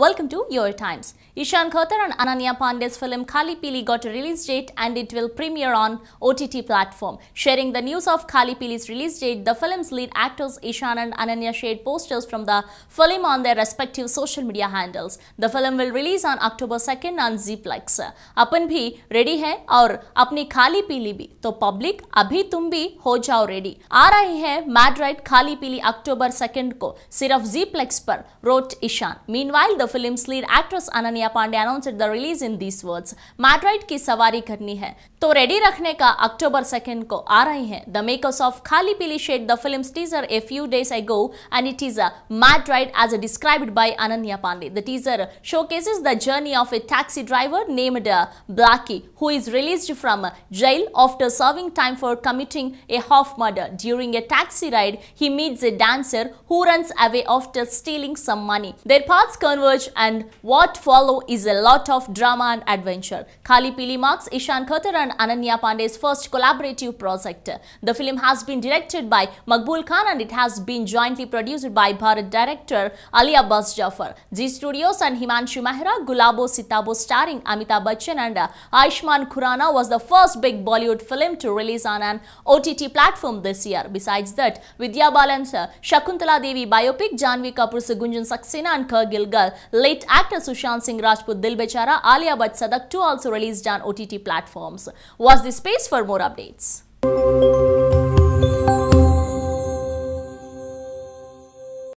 Welcome to Your Times. Ishan Khotar and Ananya Pandey's film Kali Pili got a release date and it will premiere on OTT platform. Sharing the news of Kali Pili's release date, the film's lead actors Ishan and Ananya shared posters from the film on their respective social media handles. The film will release on October 2nd on Zplex. अपन भी ready है और अपनी खाली पीली भी तो public अभी तुम भी हो जाओ रेडी आ रही है mad ride Khaali Pili October second ko sirf ZEEPlex पर रोट ईशान मीन the film's lead actress Ananya Pandey announced the release in these words. Mad ride ki sawari karni hai to ready rakhne ka October 2nd ko aa रहे हैं the makers of Khali Pili shared the film's teaser a few days ago and it is a uh mad ride as described by Ananya Panday the teaser showcases the journey of a taxi driver named Blackie who is released from jail after serving time for committing a half murder during a taxi ride he meets a dancer who runs away after stealing some money their paths converge and what follow is a lot of drama and adventure. Kali Pili marks Ishan Khatar and Ananya Pandey's first collaborative project. The film has been directed by Maqbul Khan and it has been jointly produced by Bharat director Ali Abbas Jafar. G Studios and Himanshu Mehra, Gulabo Sitabo starring Amitabh Bachchan and Aishman Khurana was the first big Bollywood film to release on an OTT platform this year. Besides that, Vidya Balan's Shakuntala Devi biopic, Janvi Kapoor's Gunjan Saxena and Kerr Gilgal Late actor Sushant Singh Rajput Dilbechara, Alia Bhatt Sadak too also released on OTT platforms. Watch the space for more updates.